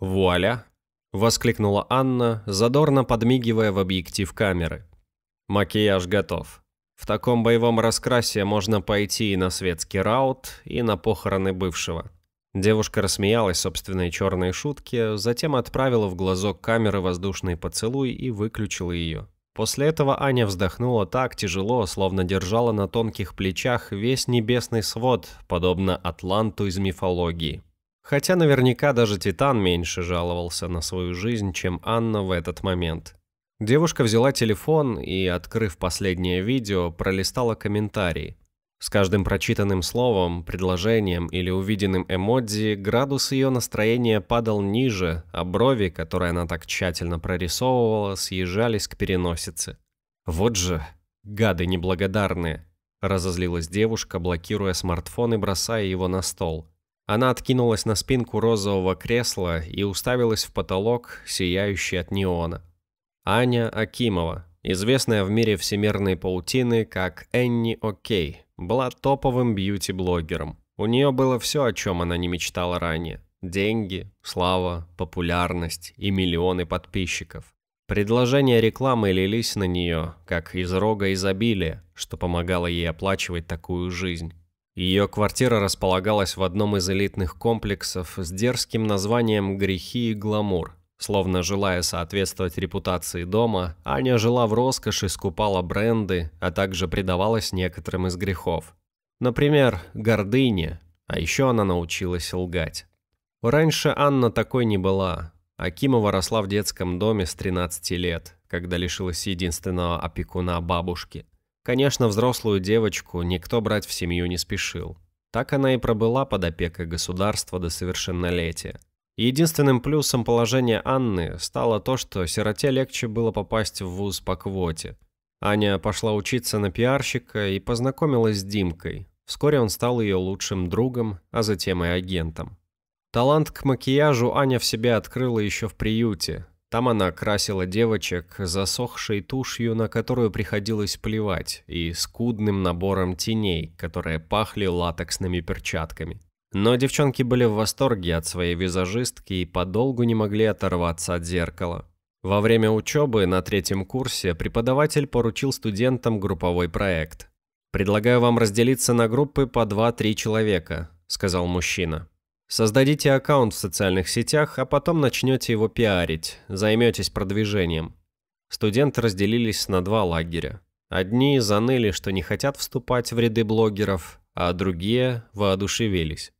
«Вуаля!» – воскликнула Анна, задорно подмигивая в объектив камеры. «Макияж готов. В таком боевом раскрасе можно пойти и на светский раут, и на похороны бывшего». Девушка рассмеялась собственной черной шутке, затем отправила в глазок камеры воздушный поцелуй и выключила ее. После этого Аня вздохнула так тяжело, словно держала на тонких плечах весь небесный свод, подобно Атланту из мифологии. Хотя наверняка даже Титан меньше жаловался на свою жизнь, чем Анна в этот момент. Девушка взяла телефон и, открыв последнее видео, пролистала комментарии. С каждым прочитанным словом, предложением или увиденным эмодзи градус ее настроения падал ниже, а брови, которые она так тщательно прорисовывала, съезжались к переносице. «Вот же, гады неблагодарные!» – разозлилась девушка, блокируя смартфон и бросая его на стол – она откинулась на спинку розового кресла и уставилась в потолок, сияющий от неона. Аня Акимова, известная в мире всемирной паутины как Энни Окей, была топовым бьюти-блогером. У нее было все, о чем она не мечтала ранее. Деньги, слава, популярность и миллионы подписчиков. Предложения рекламы лились на нее, как из рога изобилия, что помогало ей оплачивать такую жизнь. Ее квартира располагалась в одном из элитных комплексов с дерзким названием «Грехи и гламур». Словно желая соответствовать репутации дома, Аня жила в роскоши, скупала бренды, а также предавалась некоторым из грехов. Например, гордыне, а еще она научилась лгать. Раньше Анна такой не была. Акимова росла в детском доме с 13 лет, когда лишилась единственного опекуна бабушки – Конечно, взрослую девочку никто брать в семью не спешил. Так она и пробыла под опекой государства до совершеннолетия. Единственным плюсом положения Анны стало то, что сироте легче было попасть в вуз по квоте. Аня пошла учиться на пиарщика и познакомилась с Димкой. Вскоре он стал ее лучшим другом, а затем и агентом. Талант к макияжу Аня в себе открыла еще в приюте, там она красила девочек засохшей тушью, на которую приходилось плевать, и скудным набором теней, которые пахли латексными перчатками. Но девчонки были в восторге от своей визажистки и подолгу не могли оторваться от зеркала. Во время учебы на третьем курсе преподаватель поручил студентам групповой проект. «Предлагаю вам разделиться на группы по 2-3 человека», – сказал мужчина. Создадите аккаунт в социальных сетях, а потом начнете его пиарить, займетесь продвижением. Студенты разделились на два лагеря. Одни заныли, что не хотят вступать в ряды блогеров, а другие воодушевились.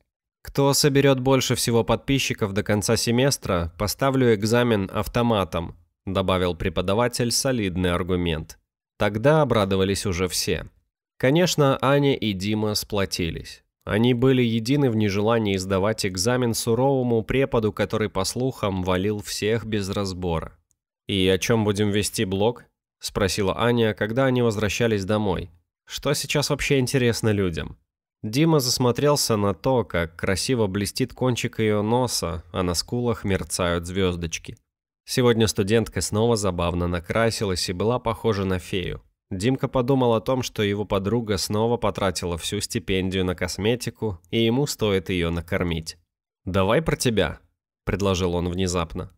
Кто соберет больше всего подписчиков до конца семестра, поставлю экзамен автоматом, добавил преподаватель солидный аргумент. Тогда обрадовались уже все. Конечно, Аня и Дима сплотились. Они были едины в нежелании сдавать экзамен суровому преподу, который, по слухам, валил всех без разбора. «И о чем будем вести блог?» – спросила Аня, когда они возвращались домой. «Что сейчас вообще интересно людям?» Дима засмотрелся на то, как красиво блестит кончик ее носа, а на скулах мерцают звездочки. Сегодня студентка снова забавно накрасилась и была похожа на фею. Димка подумал о том, что его подруга снова потратила всю стипендию на косметику, и ему стоит ее накормить. «Давай про тебя», – предложил он внезапно.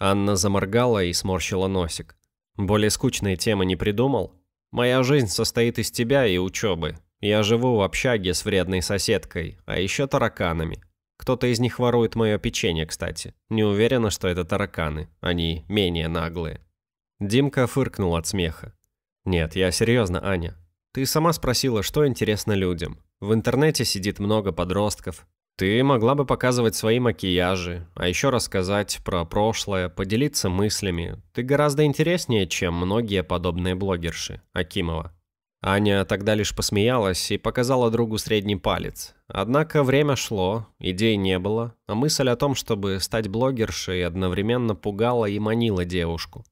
Анна заморгала и сморщила носик. «Более скучные темы не придумал? Моя жизнь состоит из тебя и учебы. Я живу в общаге с вредной соседкой, а еще тараканами. Кто-то из них ворует мое печенье, кстати. Не уверена, что это тараканы. Они менее наглые». Димка фыркнул от смеха. Нет, я серьезно, Аня. Ты сама спросила, что интересно людям. В интернете сидит много подростков. Ты могла бы показывать свои макияжи, а еще рассказать про прошлое, поделиться мыслями. Ты гораздо интереснее, чем многие подобные блогерши. Акимова. Аня тогда лишь посмеялась и показала другу средний палец. Однако время шло, идей не было, а мысль о том, чтобы стать блогершей, одновременно пугала и манила девушку.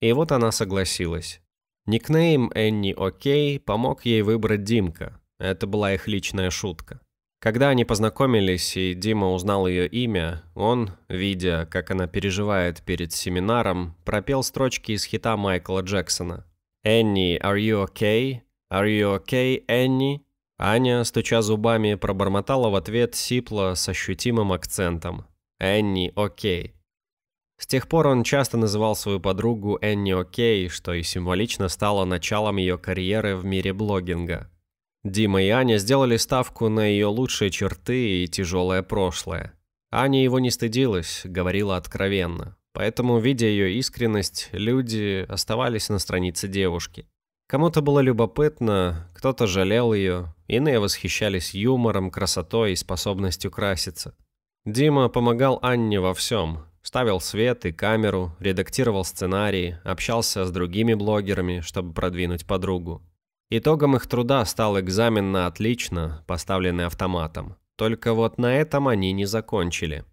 И вот она согласилась. Никнейм Энни Окей помог ей выбрать Димка. Это была их личная шутка. Когда они познакомились и Дима узнал ее имя, он, видя, как она переживает перед семинаром, пропел строчки из хита Майкла Джексона. «Энни, are you okay? Are you okay, Энни?» Аня, стуча зубами, пробормотала в ответ сипло с ощутимым акцентом. «Энни, окей». Okay. С тех пор он часто называл свою подругу Энни О'Кей, что и символично стало началом ее карьеры в мире блогинга. Дима и Аня сделали ставку на ее лучшие черты и тяжелое прошлое. Аня его не стыдилась, говорила откровенно. Поэтому, видя ее искренность, люди оставались на странице девушки. Кому-то было любопытно, кто-то жалел ее, иные восхищались юмором, красотой и способностью краситься. Дима помогал Анне во всем, Ставил свет и камеру, редактировал сценарии, общался с другими блогерами, чтобы продвинуть подругу. Итогом их труда стал экзамен на отлично, поставленный автоматом. Только вот на этом они не закончили.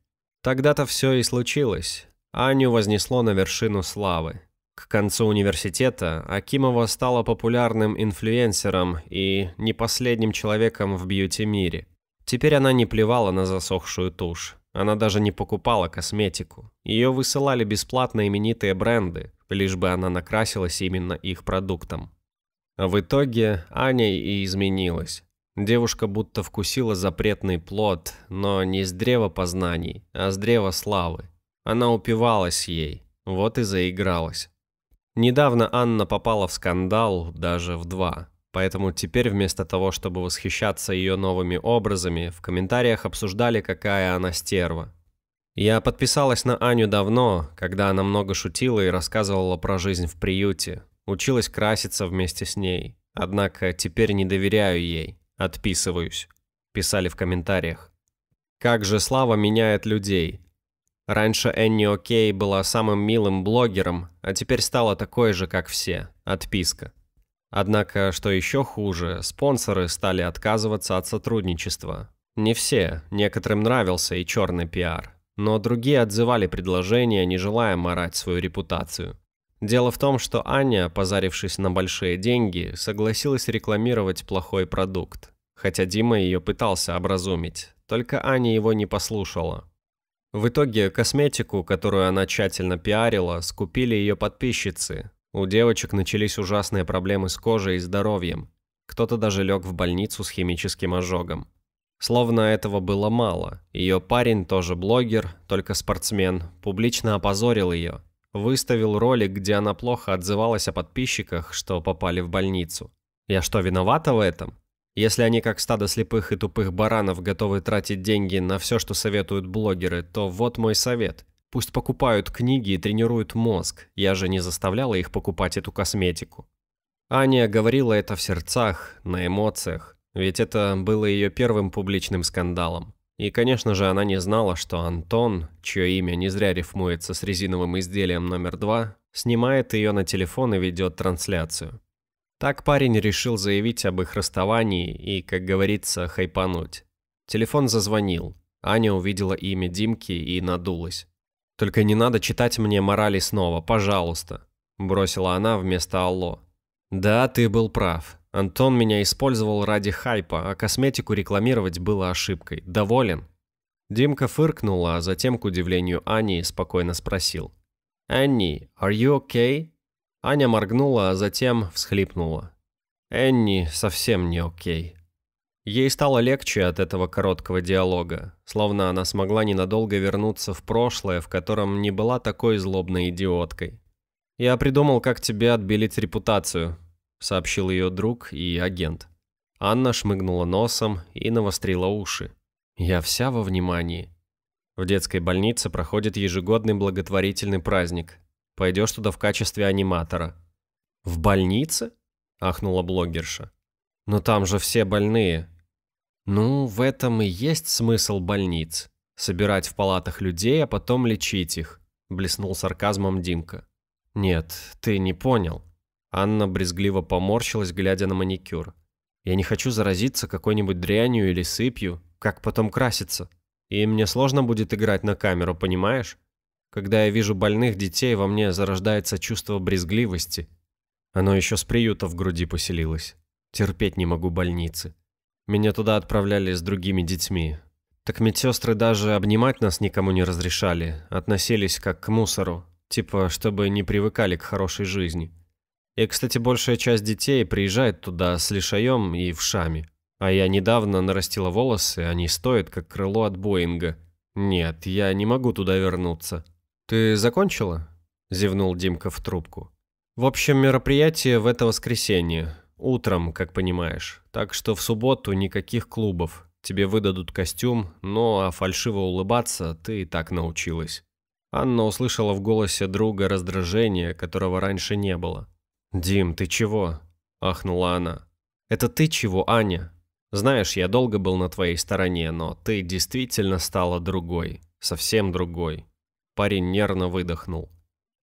Тогда-то все и случилось. Аню вознесло на вершину славы. К концу университета Акимова стала популярным инфлюенсером и не последним человеком в бьюти-мире. Теперь она не плевала на засохшую тушь. Она даже не покупала косметику. Ее высылали бесплатно именитые бренды, лишь бы она накрасилась именно их продуктом. А в итоге Аня и изменилась. Девушка будто вкусила запретный плод, но не с древа познаний, а с древа славы. Она упивалась ей, вот и заигралась. Недавно Анна попала в скандал, даже в два. Поэтому теперь вместо того, чтобы восхищаться ее новыми образами, в комментариях обсуждали, какая она стерва. Я подписалась на Аню давно, когда она много шутила и рассказывала про жизнь в приюте. Училась краситься вместе с ней. Однако теперь не доверяю ей. Отписываюсь. Писали в комментариях. Как же слава меняет людей. Раньше Энни Окей была самым милым блогером, а теперь стала такой же, как все. Отписка. Однако, что еще хуже, спонсоры стали отказываться от сотрудничества. Не все, некоторым нравился и черный пиар, но другие отзывали предложения, не желая морать свою репутацию. Дело в том, что Аня, позарившись на большие деньги, согласилась рекламировать плохой продукт. Хотя Дима ее пытался образумить, только Аня его не послушала. В итоге косметику, которую она тщательно пиарила, скупили ее подписчицы, у девочек начались ужасные проблемы с кожей и здоровьем. Кто-то даже лег в больницу с химическим ожогом. Словно этого было мало, ее парень, тоже блогер, только спортсмен, публично опозорил ее. Выставил ролик, где она плохо отзывалась о подписчиках, что попали в больницу. Я что, виновата в этом? Если они как стадо слепых и тупых баранов готовы тратить деньги на все, что советуют блогеры, то вот мой совет. Пусть покупают книги и тренируют мозг, я же не заставляла их покупать эту косметику. Аня говорила это в сердцах, на эмоциях, ведь это было ее первым публичным скандалом. И, конечно же, она не знала, что Антон, чье имя не зря рифмуется с резиновым изделием номер два, снимает ее на телефон и ведет трансляцию. Так парень решил заявить об их расставании и, как говорится, хайпануть. Телефон зазвонил. Аня увидела имя Димки и надулась. «Только не надо читать мне морали снова, пожалуйста», – бросила она вместо «Алло». «Да, ты был прав. Антон меня использовал ради хайпа, а косметику рекламировать было ошибкой. Доволен?» Димка фыркнула, а затем, к удивлению Ани, спокойно спросил. «Энни, are you okay?» Аня моргнула, а затем всхлипнула. «Энни совсем не окей». Okay. Ей стало легче от этого короткого диалога, словно она смогла ненадолго вернуться в прошлое, в котором не была такой злобной идиоткой. «Я придумал, как тебе отбелить репутацию», — сообщил ее друг и агент. Анна шмыгнула носом и навострила уши. «Я вся во внимании». В детской больнице проходит ежегодный благотворительный праздник. Пойдешь туда в качестве аниматора. «В больнице?» – ахнула блогерша. «Но там же все больные. Ну, в этом и есть смысл больниц. Собирать в палатах людей, а потом лечить их, блеснул сарказмом Димка. Нет, ты не понял. Анна брезгливо поморщилась, глядя на маникюр. Я не хочу заразиться какой-нибудь дрянью или сыпью, как потом краситься. И мне сложно будет играть на камеру, понимаешь? Когда я вижу больных детей, во мне зарождается чувство брезгливости. Оно еще с приюта в груди поселилось. Терпеть не могу больницы. Меня туда отправляли с другими детьми. Так медсестры даже обнимать нас никому не разрешали, относились как к мусору, типа, чтобы не привыкали к хорошей жизни. И, кстати, большая часть детей приезжает туда с лишаем и вшами. А я недавно нарастила волосы, они стоят как крыло от Боинга. Нет, я не могу туда вернуться. Ты закончила? Зевнул Димка в трубку. В общем, мероприятие в это воскресенье. Утром, как понимаешь. Так что в субботу никаких клубов. Тебе выдадут костюм, но а фальшиво улыбаться ты и так научилась. Анна услышала в голосе друга раздражение, которого раньше не было. «Дим, ты чего?» – ахнула она. «Это ты чего, Аня?» «Знаешь, я долго был на твоей стороне, но ты действительно стала другой. Совсем другой». Парень нервно выдохнул.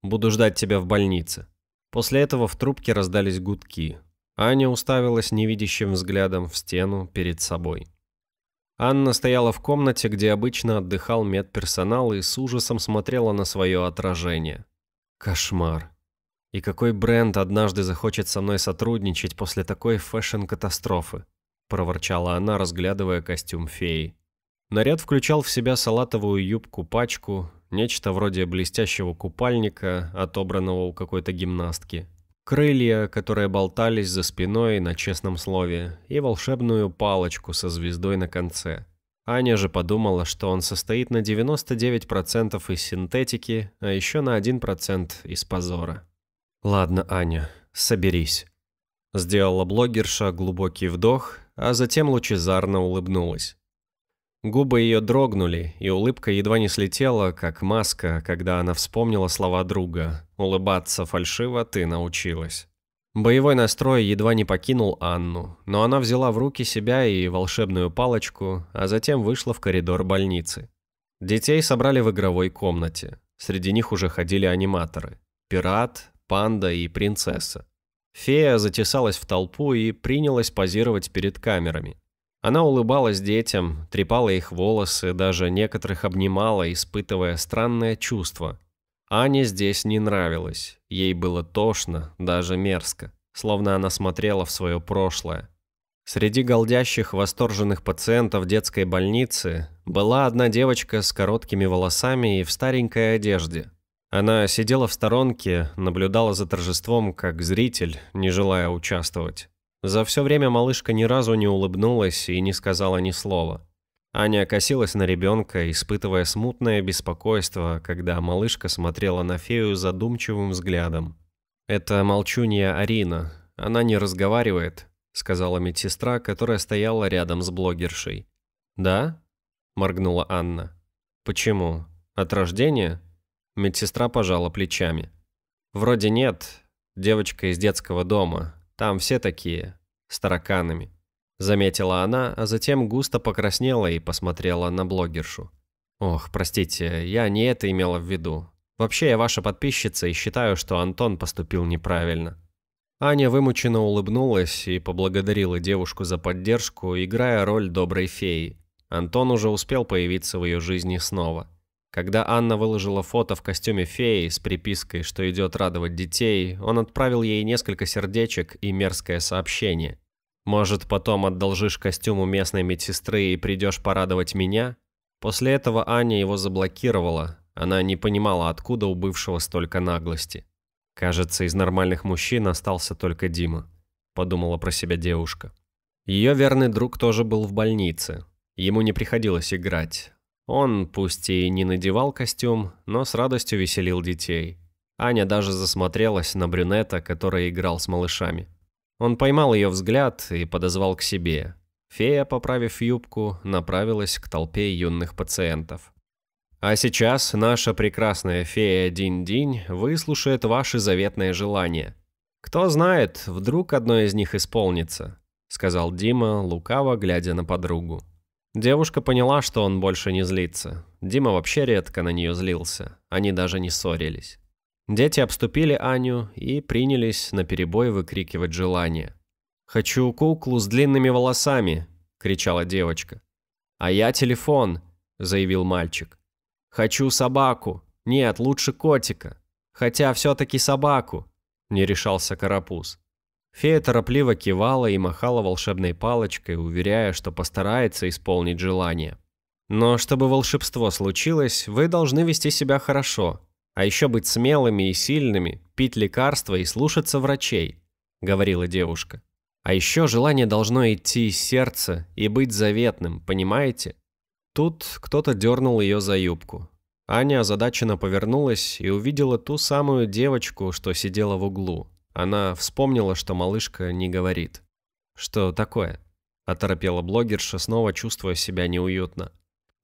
«Буду ждать тебя в больнице». После этого в трубке раздались гудки. Аня уставилась невидящим взглядом в стену перед собой. Анна стояла в комнате, где обычно отдыхал медперсонал и с ужасом смотрела на свое отражение. Кошмар. И какой бренд однажды захочет со мной сотрудничать после такой фэшн-катастрофы? Проворчала она, разглядывая костюм феи. Наряд включал в себя салатовую юбку-пачку, нечто вроде блестящего купальника, отобранного у какой-то гимнастки, крылья, которые болтались за спиной на честном слове, и волшебную палочку со звездой на конце. Аня же подумала, что он состоит на 99% из синтетики, а еще на 1% из позора. «Ладно, Аня, соберись». Сделала блогерша глубокий вдох, а затем лучезарно улыбнулась. Губы ее дрогнули, и улыбка едва не слетела, как маска, когда она вспомнила слова друга. «Улыбаться фальшиво ты научилась». Боевой настрой едва не покинул Анну, но она взяла в руки себя и волшебную палочку, а затем вышла в коридор больницы. Детей собрали в игровой комнате. Среди них уже ходили аниматоры. Пират, панда и принцесса. Фея затесалась в толпу и принялась позировать перед камерами. Она улыбалась детям, трепала их волосы, даже некоторых обнимала, испытывая странное чувство. Ане здесь не нравилось, ей было тошно, даже мерзко, словно она смотрела в свое прошлое. Среди голдящих, восторженных пациентов детской больницы была одна девочка с короткими волосами и в старенькой одежде. Она сидела в сторонке, наблюдала за торжеством как зритель, не желая участвовать. За все время малышка ни разу не улыбнулась и не сказала ни слова. Аня косилась на ребенка, испытывая смутное беспокойство, когда малышка смотрела на фею задумчивым взглядом. «Это молчунья Арина. Она не разговаривает», — сказала медсестра, которая стояла рядом с блогершей. «Да?» — моргнула Анна. «Почему? От рождения?» Медсестра пожала плечами. «Вроде нет. Девочка из детского дома. Там все такие, с тараканами. Заметила она, а затем густо покраснела и посмотрела на блогершу. «Ох, простите, я не это имела в виду. Вообще, я ваша подписчица и считаю, что Антон поступил неправильно». Аня вымученно улыбнулась и поблагодарила девушку за поддержку, играя роль доброй феи. Антон уже успел появиться в ее жизни снова – когда Анна выложила фото в костюме феи с припиской, что идет радовать детей, он отправил ей несколько сердечек и мерзкое сообщение. «Может, потом одолжишь у местной медсестры и придешь порадовать меня?» После этого Аня его заблокировала, она не понимала, откуда у бывшего столько наглости. «Кажется, из нормальных мужчин остался только Дима», – подумала про себя девушка. Ее верный друг тоже был в больнице. Ему не приходилось играть. Он, пусть и не надевал костюм, но с радостью веселил детей. Аня даже засмотрелась на брюнета, который играл с малышами. Он поймал ее взгляд и подозвал к себе. Фея, поправив юбку, направилась к толпе юных пациентов. А сейчас наша прекрасная фея Динь-Динь выслушает ваши заветные желания. Кто знает, вдруг одно из них исполнится, сказал Дима, лукаво глядя на подругу. Девушка поняла, что он больше не злится. Дима вообще редко на нее злился. Они даже не ссорились. Дети обступили Аню и принялись на перебой выкрикивать желание. «Хочу куклу с длинными волосами!» – кричала девочка. «А я телефон!» – заявил мальчик. «Хочу собаку! Нет, лучше котика! Хотя все-таки собаку!» – не решался Карапуз. Фея торопливо кивала и махала волшебной палочкой, уверяя, что постарается исполнить желание. Но чтобы волшебство случилось, вы должны вести себя хорошо, а еще быть смелыми и сильными, пить лекарства и слушаться врачей, говорила девушка. А еще желание должно идти из сердца и быть заветным, понимаете? Тут кто-то дернул ее за юбку. Аня озадаченно повернулась и увидела ту самую девочку, что сидела в углу. Она вспомнила, что малышка не говорит. «Что такое?» – оторопела блогерша, снова чувствуя себя неуютно.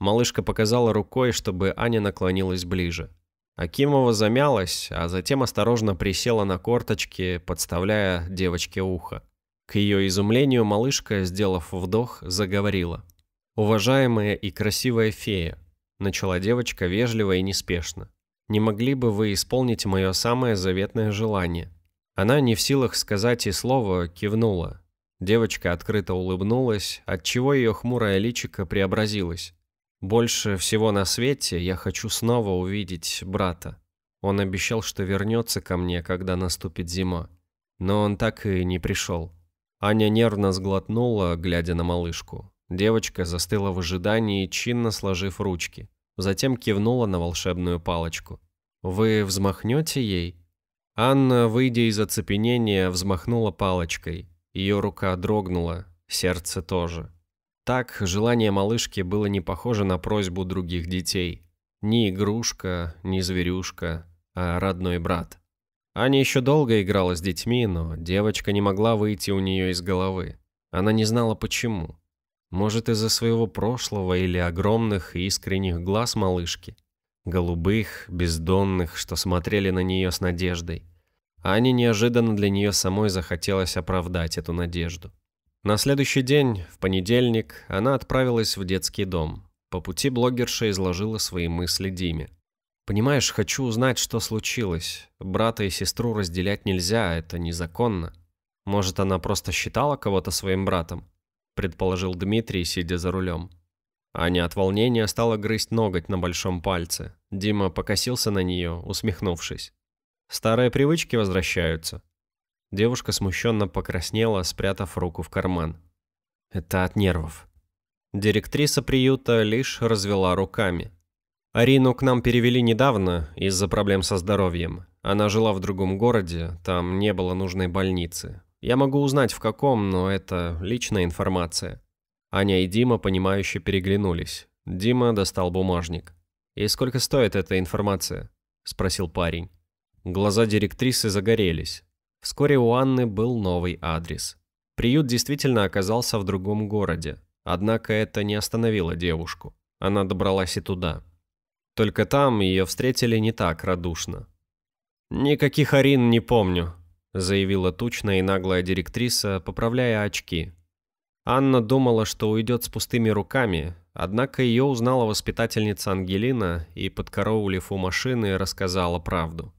Малышка показала рукой, чтобы Аня наклонилась ближе. Акимова замялась, а затем осторожно присела на корточки, подставляя девочке ухо. К ее изумлению малышка, сделав вдох, заговорила. «Уважаемая и красивая фея», – начала девочка вежливо и неспешно, – «не могли бы вы исполнить мое самое заветное желание?» Она не в силах сказать и слова, кивнула. Девочка открыто улыбнулась, отчего ее хмурое личико преобразилось. «Больше всего на свете я хочу снова увидеть брата. Он обещал, что вернется ко мне, когда наступит зима. Но он так и не пришел». Аня нервно сглотнула, глядя на малышку. Девочка застыла в ожидании, чинно сложив ручки. Затем кивнула на волшебную палочку. «Вы взмахнете ей?» Анна, выйдя из оцепенения, взмахнула палочкой. Ее рука дрогнула, сердце тоже. Так желание малышки было не похоже на просьбу других детей. Ни игрушка, ни зверюшка, а родной брат. Аня еще долго играла с детьми, но девочка не могла выйти у нее из головы. Она не знала почему. Может, из-за своего прошлого или огромных искренних глаз малышки голубых, бездонных, что смотрели на нее с надеждой. Ане неожиданно для нее самой захотелось оправдать эту надежду. На следующий день, в понедельник, она отправилась в детский дом. По пути блогерша изложила свои мысли Диме. «Понимаешь, хочу узнать, что случилось. Брата и сестру разделять нельзя, это незаконно. Может, она просто считала кого-то своим братом?» предположил Дмитрий, сидя за рулем. Аня от волнения стала грызть ноготь на большом пальце. Дима покосился на нее, усмехнувшись. «Старые привычки возвращаются». Девушка смущенно покраснела, спрятав руку в карман. «Это от нервов». Директриса приюта лишь развела руками. «Арину к нам перевели недавно из-за проблем со здоровьем. Она жила в другом городе, там не было нужной больницы. Я могу узнать в каком, но это личная информация. Аня и Дима, понимающе переглянулись. Дима достал бумажник. «И сколько стоит эта информация?» – спросил парень. Глаза директрисы загорелись. Вскоре у Анны был новый адрес. Приют действительно оказался в другом городе, однако это не остановило девушку. Она добралась и туда. Только там ее встретили не так радушно. «Никаких Арин не помню», – заявила тучная и наглая директриса, поправляя очки, Анна думала, что уйдет с пустыми руками, однако ее узнала воспитательница Ангелина и, подкараулив у машины, рассказала правду.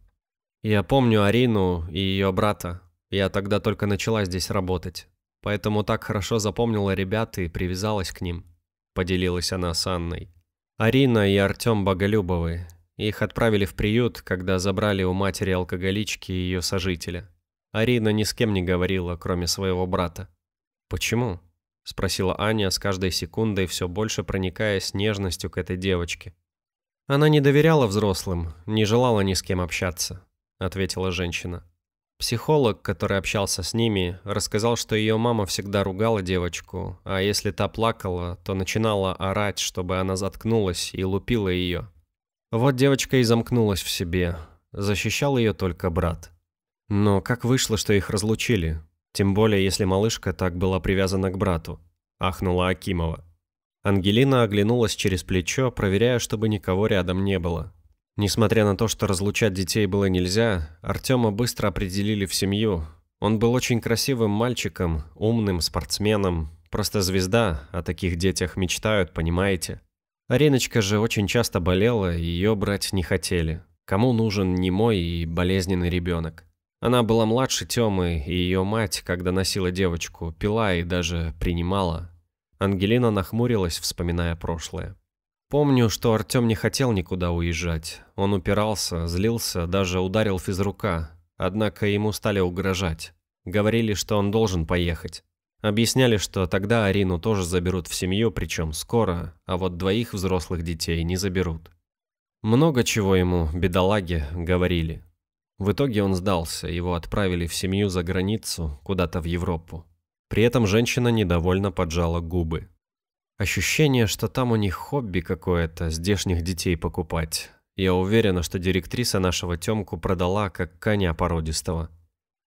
«Я помню Арину и ее брата. Я тогда только начала здесь работать. Поэтому так хорошо запомнила ребят и привязалась к ним», — поделилась она с Анной. Арина и Артем Боголюбовы. Их отправили в приют, когда забрали у матери-алкоголички и ее сожителя. Арина ни с кем не говорила, кроме своего брата. «Почему?» — спросила Аня с каждой секундой, все больше проникаясь нежностью к этой девочке. «Она не доверяла взрослым, не желала ни с кем общаться», — ответила женщина. Психолог, который общался с ними, рассказал, что ее мама всегда ругала девочку, а если та плакала, то начинала орать, чтобы она заткнулась и лупила ее. Вот девочка и замкнулась в себе. Защищал ее только брат. Но как вышло, что их разлучили? Тем более, если малышка так была привязана к брату. Ахнула Акимова. Ангелина оглянулась через плечо, проверяя, чтобы никого рядом не было. Несмотря на то, что разлучать детей было нельзя, Артема быстро определили в семью. Он был очень красивым мальчиком, умным, спортсменом. Просто звезда, о таких детях мечтают, понимаете? Ариночка же очень часто болела, ее брать не хотели. Кому нужен немой и болезненный ребенок? Она была младше Тёмы, и ее мать, когда носила девочку, пила и даже принимала. Ангелина нахмурилась, вспоминая прошлое. Помню, что Артём не хотел никуда уезжать. Он упирался, злился, даже ударил физрука. Однако ему стали угрожать. Говорили, что он должен поехать. Объясняли, что тогда Арину тоже заберут в семью, причем скоро, а вот двоих взрослых детей не заберут. Много чего ему, бедолаге, говорили. В итоге он сдался, его отправили в семью за границу, куда-то в Европу. При этом женщина недовольно поджала губы. Ощущение, что там у них хобби какое-то, здешних детей покупать. Я уверена, что директриса нашего Тёмку продала, как коня породистого.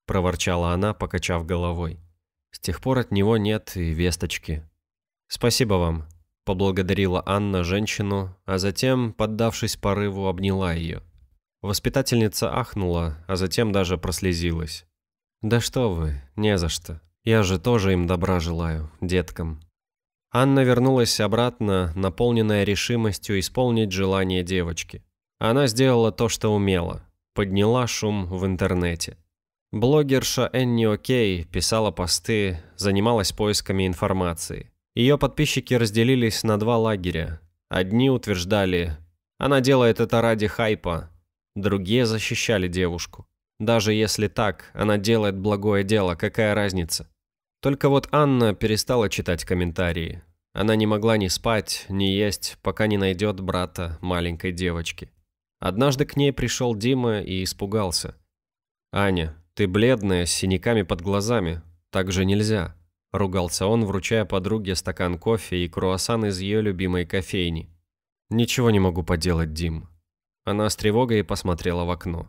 Проворчала она, покачав головой. С тех пор от него нет и весточки. Спасибо вам. Поблагодарила Анна женщину, а затем, поддавшись порыву, обняла ее. Воспитательница ахнула, а затем даже прослезилась. «Да что вы, не за что. Я же тоже им добра желаю, деткам». Анна вернулась обратно, наполненная решимостью исполнить желание девочки. Она сделала то, что умела. Подняла шум в интернете. Блогерша Энни Окей писала посты, занималась поисками информации. Ее подписчики разделились на два лагеря. Одни утверждали, она делает это ради хайпа, Другие защищали девушку. Даже если так, она делает благое дело, какая разница? Только вот Анна перестала читать комментарии. Она не могла ни спать, ни есть, пока не найдет брата маленькой девочки. Однажды к ней пришел Дима и испугался. «Аня, ты бледная, с синяками под глазами. Так же нельзя», – ругался он, вручая подруге стакан кофе и круассан из ее любимой кофейни. «Ничего не могу поделать, Дим. Она с тревогой посмотрела в окно.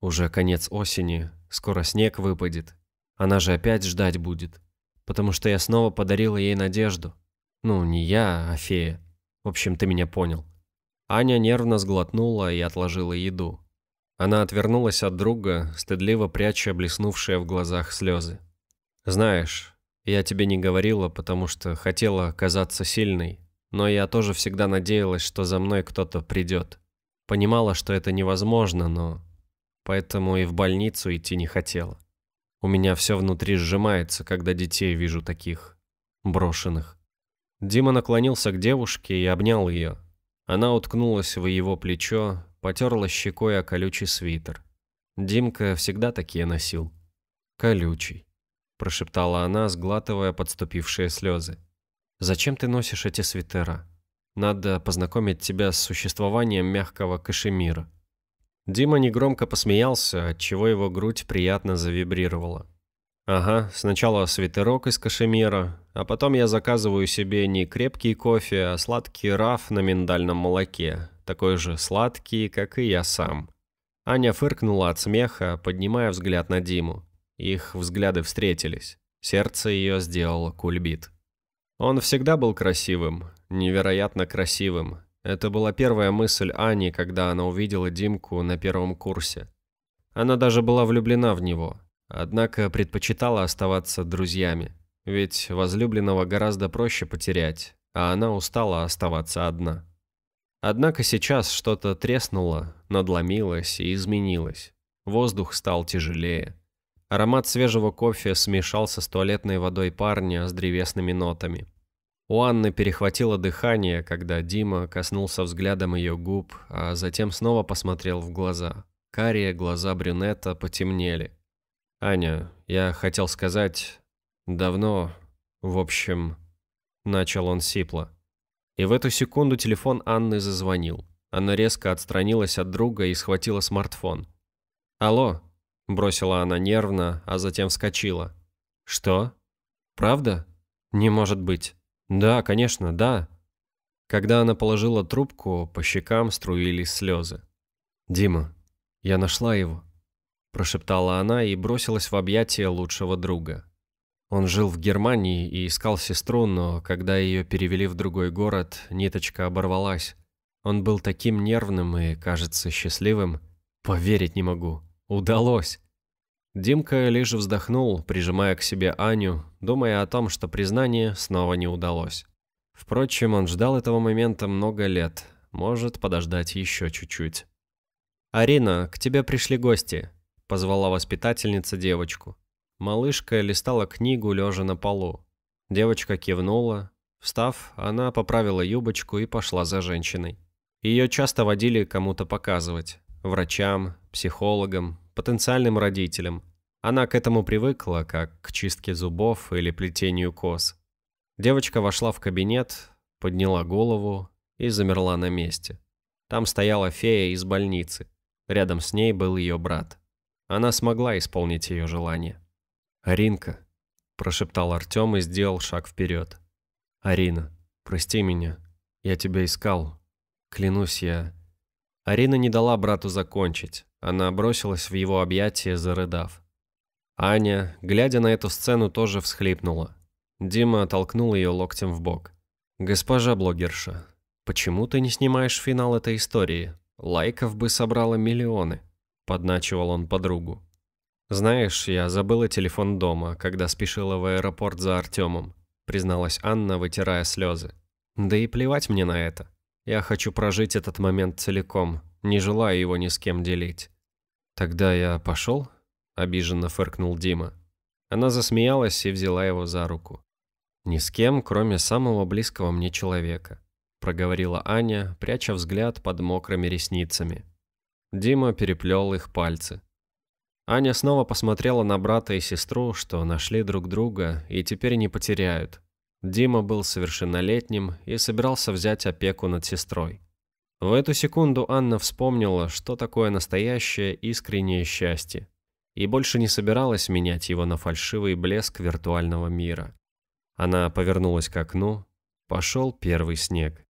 Уже конец осени, скоро снег выпадет. Она же опять ждать будет. Потому что я снова подарила ей надежду. Ну, не я, а фея. В общем, ты меня понял. Аня нервно сглотнула и отложила еду. Она отвернулась от друга, стыдливо пряча блеснувшие в глазах слезы. «Знаешь, я тебе не говорила, потому что хотела казаться сильной, но я тоже всегда надеялась, что за мной кто-то придет. Понимала, что это невозможно, но... Поэтому и в больницу идти не хотела. У меня все внутри сжимается, когда детей вижу таких... брошенных. Дима наклонился к девушке и обнял ее. Она уткнулась в его плечо, потерла щекой о колючий свитер. Димка всегда такие носил. «Колючий», – прошептала она, сглатывая подступившие слезы. «Зачем ты носишь эти свитера?» Надо познакомить тебя с существованием мягкого кашемира». Дима негромко посмеялся, отчего его грудь приятно завибрировала. «Ага, сначала свитерок из кашемира, а потом я заказываю себе не крепкий кофе, а сладкий раф на миндальном молоке, такой же сладкий, как и я сам». Аня фыркнула от смеха, поднимая взгляд на Диму. Их взгляды встретились. Сердце ее сделало кульбит. Он всегда был красивым, невероятно красивым. Это была первая мысль Ани, когда она увидела Димку на первом курсе. Она даже была влюблена в него, однако предпочитала оставаться друзьями, ведь возлюбленного гораздо проще потерять, а она устала оставаться одна. Однако сейчас что-то треснуло, надломилось и изменилось. Воздух стал тяжелее. Аромат свежего кофе смешался с туалетной водой парня с древесными нотами. У Анны перехватило дыхание, когда Дима коснулся взглядом ее губ, а затем снова посмотрел в глаза. Карие глаза брюнета потемнели. «Аня, я хотел сказать... Давно... В общем...» Начал он сипло. И в эту секунду телефон Анны зазвонил. Она резко отстранилась от друга и схватила смартфон. «Алло!» – бросила она нервно, а затем вскочила. «Что? Правда? Не может быть!» «Да, конечно, да». Когда она положила трубку, по щекам струились слезы. «Дима, я нашла его», – прошептала она и бросилась в объятия лучшего друга. Он жил в Германии и искал сестру, но когда ее перевели в другой город, ниточка оборвалась. Он был таким нервным и, кажется, счастливым. Поверить не могу. Удалось. Димка лишь вздохнул, прижимая к себе Аню, думая о том, что признание снова не удалось. Впрочем, он ждал этого момента много лет, может подождать еще чуть-чуть. «Арина, к тебе пришли гости», – позвала воспитательница девочку. Малышка листала книгу, лежа на полу. Девочка кивнула. Встав, она поправила юбочку и пошла за женщиной. Ее часто водили кому-то показывать – врачам, психологам, потенциальным родителям. Она к этому привыкла, как к чистке зубов или плетению кос. Девочка вошла в кабинет, подняла голову и замерла на месте. Там стояла фея из больницы. Рядом с ней был ее брат. Она смогла исполнить ее желание. «Аринка», – прошептал Артем и сделал шаг вперед. «Арина, прости меня. Я тебя искал. Клянусь я...» Арина не дала брату закончить. Она бросилась в его объятия, зарыдав. Аня, глядя на эту сцену, тоже всхлипнула. Дима оттолкнул ее локтем в бок. «Госпожа блогерша, почему ты не снимаешь финал этой истории? Лайков бы собрала миллионы», – подначивал он подругу. «Знаешь, я забыла телефон дома, когда спешила в аэропорт за Артемом», – призналась Анна, вытирая слезы. «Да и плевать мне на это. Я хочу прожить этот момент целиком, не желая его ни с кем делить. «Тогда я пошел?» – обиженно фыркнул Дима. Она засмеялась и взяла его за руку. «Ни с кем, кроме самого близкого мне человека», – проговорила Аня, пряча взгляд под мокрыми ресницами. Дима переплел их пальцы. Аня снова посмотрела на брата и сестру, что нашли друг друга и теперь не потеряют, Дима был совершеннолетним и собирался взять опеку над сестрой. В эту секунду Анна вспомнила, что такое настоящее искреннее счастье, и больше не собиралась менять его на фальшивый блеск виртуального мира. Она повернулась к окну, пошел первый снег.